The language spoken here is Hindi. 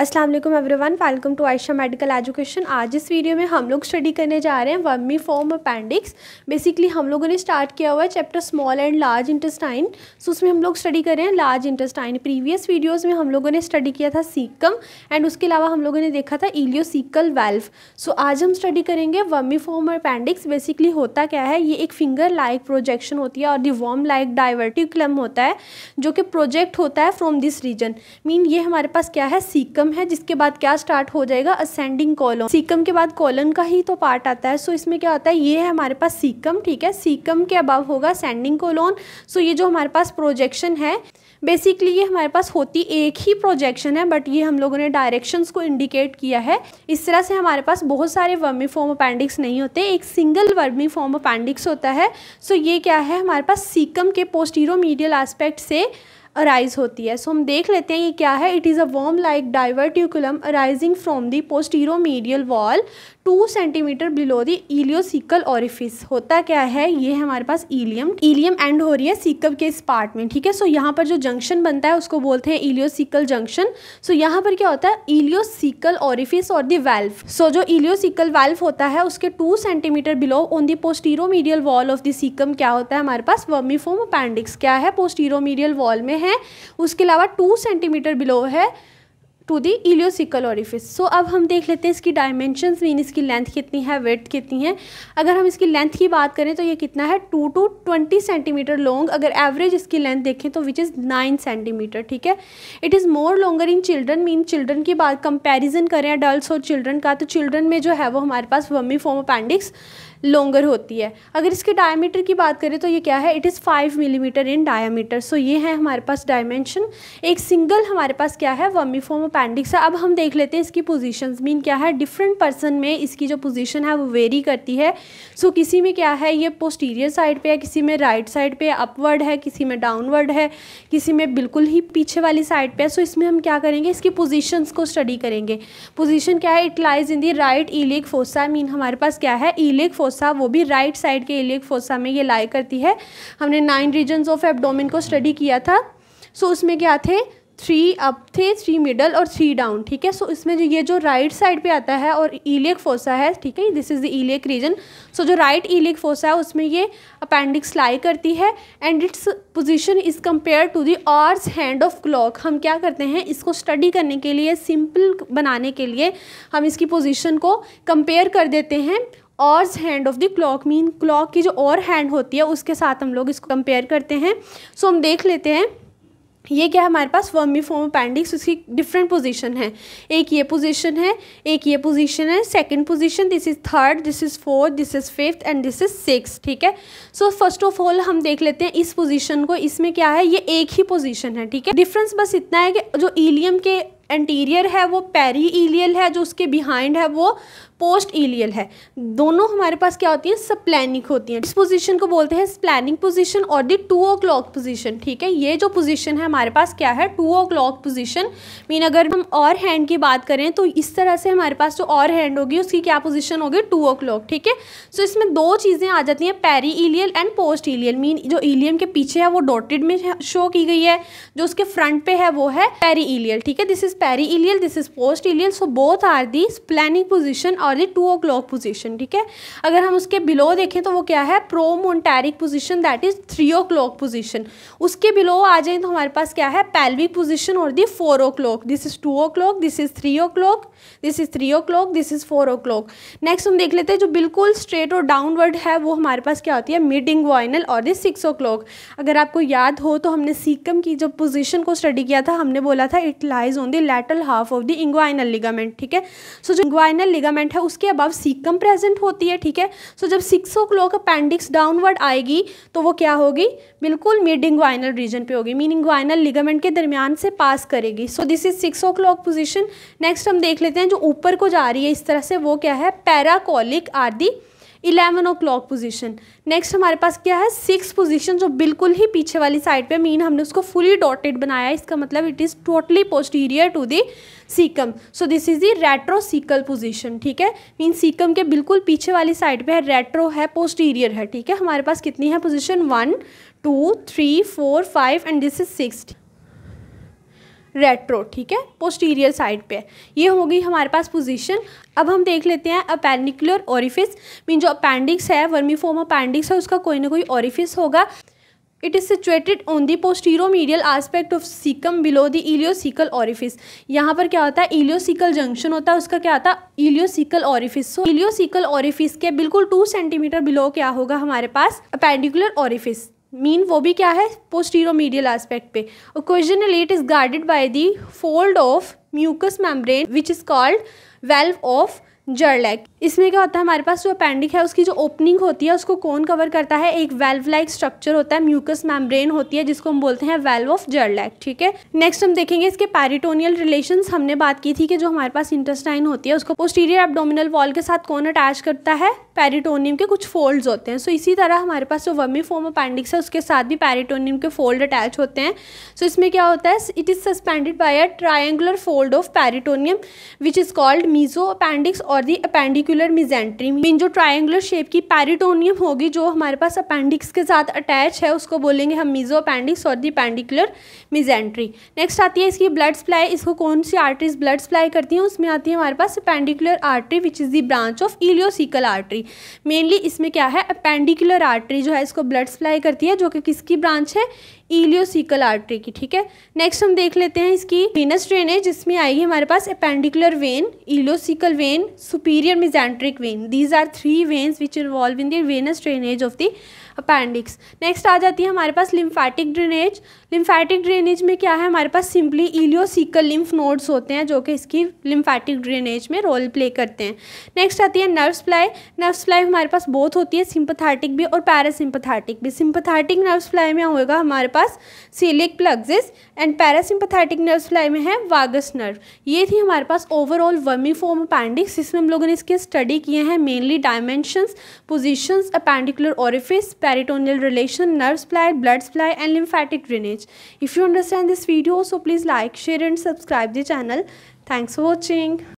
Aslam everyone welcome to Aisha medical education आज इस वीडियो में हम लोग स्टडी करने जा रहे हैं वर्मी फॉर्म अपेंडिक्स बेसिकली हम लोगों ने स्टार्ट किया हुआ है chapter small and large intestine so उसमें हम लोग स्टडी कर रहे हैं लार्ज इंटेस्टाइन प्रीवियस वीडियोज़ में हम लोगों ने स्टडी किया था सीकम एंड उसके अलावा हम लोगों ने देखा था सीकल वेल्व सो आज हम स्टडी करेंगे वर्मी फॉर्म अपेंडिक्स बेसिकली होता क्या है ये एक फिंगर लाइक प्रोजेक्शन होती है और वॉर्म लाइक क्लम होता है जो कि प्रोजेक्ट होता है फ्रॉम दिस रीजन मीन ये हमारे पास क्या है सीकम सीकम है जिसके बाद क्या स्टार्ट हो जाएगा असेंडिंग कॉलम सीकम के बाद कॉलम का ही तो पार्ट आता है सो इसमें क्या होता है ये है हमारे पास सीकम ठीक है सीकम के अबाव होगा असेंडिंग कॉलोन सो ये जो हमारे पास प्रोजेक्शन है बेसिकली ये हमारे पास होती एक ही प्रोजेक्शन है बट ये हम लोगों ने डायरेक्शंस को इंडिकेट किया है इस तरह से हमारे पास बहुत सारे वर्मी फॉर्म अपेंडिक्स नहीं होते एक सिंगल वर्मी फॉर्म अपेंडिक्स होता है सो ये क्या है हमारे पास सीकम के पोस्टीरो मीडियल एस्पेक्ट से अराइज होती है सो so, हम देख लेते हैं ये क्या है it is a worm like diverticulum arising from the posteromedial wall two centimetre below the ileocaecal orifice होता क्या है ये हमारे पास ईलियम ईलियम एंड हो रही है सीकम के इस पार्ट में ठीक है सो so, यहाँ पर जो जंक्शन बनता है उसको बोलते हैं इलियोसिकल जंक्शन सो यहाँ पर क्या होता है इलियोसिकल ऑरिफिस और दी वेल्व सो जो इलियोसिकल वेल्व होता है उसके two centimetre below on the posteromedial wall of the caecum क्या होता है हमारे पास वर्मीफोम अपेंडिक्स क्या है पोस्टीरोमीडियल वॉल में है हैं उसके अलावा टू सेंटीमीटर बिलो है to the ileocaecal orifice so अब हम देख लेते हैं इसकी डायमेंशन मीन इसकी लेंथ कितनी है वेथ कितनी है अगर हम इसकी लेंथ की बात करें तो ये कितना है two to twenty centimetre long अगर एवरेज इसकी लेंथ देखें तो विच इज़ नाइन सेंटीमीटर ठीक है it is more longer in children mean children की बात कंपेरिजन करें अडल्ट और चिल्ड्रन का तो चिल्ड्रन में जो है वो हमारे पास वमी फॉर्म अपेंडिक्स लॉन्गर होती है अगर इसके डायमीटर की बात करें तो ये क्या है it is five millimetre in diameter so ये है हमारे पास डायमेंशन एक सिंगल हमारे पास क्या है वमी फॉर्म अपेंडिक्स है अब हम देख लेते हैं इसकी पोजिशन मीन क्या है डिफरेंट पर्सन में इसकी जो पोजीशन है वो वेरी करती है सो so, किसी में क्या है ये पोस्टीरियर साइड पे है किसी में राइट right साइड पे अपवर्ड है किसी में डाउनवर्ड है किसी में बिल्कुल ही पीछे वाली साइड पे है सो so, इसमें हम क्या करेंगे इसकी पोजिशन को स्टडी करेंगे पोजिशन क्या है it lies in the right iliac fossa mean हमारे पास क्या है ईलेक फोसा वो भी राइट right साइड के ईलेक फोसा में ये लाई करती है हमने नाइन रीजन्स ऑफ एबडोमिन को स्टडी किया था सो so, उसमें क्या थे थ्री अप थे थ्री मिडल और थ्री डाउन ठीक है सो इसमें जो ये जो राइट साइड पे आता है और इलेक फोसा है ठीक है this is the iliac region so जो राइट इलेक फोसा है उसमें ये अपेंडिक्स लाई करती है and its position is compare to the hours hand of clock हम क्या करते हैं इसको स्टडी करने के लिए सिंपल बनाने के लिए हम इसकी पोजिशन को कंपेयर कर देते हैं hours hand of the clock mean clock की जो और हैंड होती है उसके साथ हम लोग इसको कंपेयर करते हैं सो so, हम देख लेते हैं ये क्या है हमारे पास वर्मी फॉर्म अपेंडिक्स उसकी डिफरेंट पोजीशन है एक ये पोजीशन है एक ये पोजीशन है second position this is third this is fourth this is fifth and this is six ठीक है सो फर्स्ट ऑफ ऑल हम देख लेते हैं इस पोजीशन को इसमें क्या है ये एक ही पोजीशन है ठीक है डिफरेंस बस इतना है कि जो ईलियम के एंटीरियर है वो पेरी ईलियल है जो उसके बिहाइंड है वो पोस्ट ईलियल है दोनों हमारे पास क्या होती हैं सप्लैनिक होती हैं इस पोजीशन को बोलते हैं स्प्लैनिक पोजीशन और the two o'clock position ठीक है ये जो पोजीशन है हमारे पास क्या है two o'clock position mean अगर हम और हैंड की बात करें तो इस तरह से हमारे पास जो और हैंड होगी उसकी क्या पोजिशन होगी टू ओ क्लॉक ठीक है सो इसमें दो चीज़ें आ जाती हैं pre ileal and post ileal mean जो ईलियम के पीछे है वो डॉटेड में शो की गई है जो उसके फ्रंट पे है वो है पैरी ईलियल ठीक है this is pre ileal this is post ileal so both are the splenic position और ये टू ओ क्लॉक पोजिशन ठीक है अगर हम उसके बिलो देखें तो वो क्या है promontoric position that is three o'clock position उसके बिलो आ जाए तो हमारे पास क्या है पैल्विक पोजिशन और the four o'clock this is two o'clock this is three o'clock this is three o'clock this is four o'clock next हम देख लेते हैं जो बिल्कुल स्ट्रेट और डाउनवर्ड है वो हमारे पास क्या होती है मिडिंग वाइनल और दिस सिक्स ओ क्लॉक अगर आपको याद हो तो हमने सीकम की जो पोजिशन को स्टडी किया था हमने बोला था it lies on the lateral half of the inguinal ligament ठीक है सो so, जो इंग्वाइनल लिगामेंट है उसके अबव सीकम प्रेजेंट होती है ठीक है सो जब six o'clock appendix downward आएगी तो वो क्या होगी बिल्कुल मिड इंग्वाइनल रीजन पे होगी मीनिंग इंग्वाइनल लिगामेंट के दरमियान से पास करेगी so this is six o'clock position next हम देख लेते हैं जो ऊपर को जा रही है इस तरह से वो क्या है paracolic or the eleven o'clock position next हमारे पास क्या है सिक्स पोजिशन जो बिल्कुल ही पीछे वाली साइड पे मीन हमने उसको फुली डॉटेड बनाया इसका मतलब it is totally posterior to the caecum so this is the caecal position ठीक है मीन सीकम के बिल्कुल पीछे वाली साइड पे है रेट्रो है पोस्टीरियर है ठीक है हमारे पास कितनी है position one two three four five and this is six retro ठीक है पोस्टीरियर साइड पे ये हो गई हमारे पास पोजीशन अब हम देख लेते हैं अपेंडिकुलर ऑरिफिस मीन जो अपेंडिक्स है वर्मीफॉर्म अपेंडिक्स है उसका कोई ना कोई ऑरिफिस होगा it is situated on the posteromedial aspect of caecum below the ileocaecal orifice यहाँ पर क्या होता है इलियोसिकल जंक्शन होता है उसका क्या होता है ileocaecal orifice so ileocaecal orifice के बिल्कुल टू सेंटीमीटर बिलो क्या होगा हमारे पास अपेंडिकुलर ऑरिफिस मीन वो भी क्या है पोस्टीरो मीडियल एस्पेक्ट पे occasionally is guarded by the fold of mucous membrane which is called valve of Gerlach इसमें क्या होता है हमारे पास जो अपेंडिक है उसकी जो ओपनिंग होती है उसको कौन कवर करता है एक वेल्व लाइक स्ट्रक्चर होता है म्यूकस मैम्ब्रेन होती है जिसको हम बोलते हैं वेल्व ऑफ जड़ लैग ठीक है नेक्स्ट हम देखेंगे इसके पैरिटोनियल रिलेशन हमने बात की थी कि जो हमारे पास इंटेस्टाइन होती है उसको पोस्टीरियर एबडोमिनल वॉल के साथ कौन अटैच करता है पैरिटोनियम के कुछ फोल्ड होते हैं सो so, इसी तरह हमारे पास जो वर्मी फॉर्म अपेंडिक्स है उसके साथ भी पैरिटोनियम के फोल्ड अटैच होते हैं सो so, इसमें क्या होता है it is suspended by a triangular fold of peritoneum which is called mesoappendix और और दी अपेंडिकुलर मिजेंट्री मीन जो ट्राइंगुलर शेप की पैरिटोनियम होगी जो हमारे पास अपेंडिक्स के साथ अटैच है उसको बोलेंगे हम मीजो अपेंडिक्स और दी अपेंडिकुलर मिजेंट्री नेक्स्ट आती है इसकी ब्लड सप्लाई इसको कौन सी आर्टरीज ब्लड सप्लाई करती हैं उसमें आती है हमारे पास appendicular artery which is the branch of ileocaecal artery mainly इसमें क्या है अपेंडिकुलर आर्ट्री जो है इसको ब्लड सप्लाई करती है जो कि किसकी ब्रांच है इलियोसिकल आर्ट्री की ठीक है नेक्स्ट हम देख लेते हैं इसकी वीनस ड्रेनेज जिसमें आएगी हमारे पास appendicular vein ileocaecal vein superior mesenteric vein. These are three veins which involve in the venous drainage of the appendix next आ जाती है हमारे पास लिम्फैटिक ड्रेनेज लिम्फैटिक ड्रेनेज में क्या है हमारे पास सिंपली इलियोसिकल लिम्फ नोड्स होते हैं जो कि इसकी लिम्फैटिक ड्रेनेज में रोल प्ले करते हैं नेक्स्ट आती है नर्व फ्लाई नर्व फ्लाई हमारे पास बहुत होती है सिंपथैटिक भी और पैरासिम्पथैटिक भी सिंपथैटिक नर्व फ्लाई में होगा हमारे पास coeliac plexus and parasympathetic nerve supply में है वागस नर्व ये थी हमारे पास ओवरऑल वर्मी फॉर्म अपेंडिक्स जिसमें हम लोगों ने इसके स्टडी किए हैं mainly dimensions positions appendicular orifice peritoneal relation, nerve supply, blood supply and lymphatic drainage. If you understand this video, so please like, share and subscribe the channel. Thanks for watching.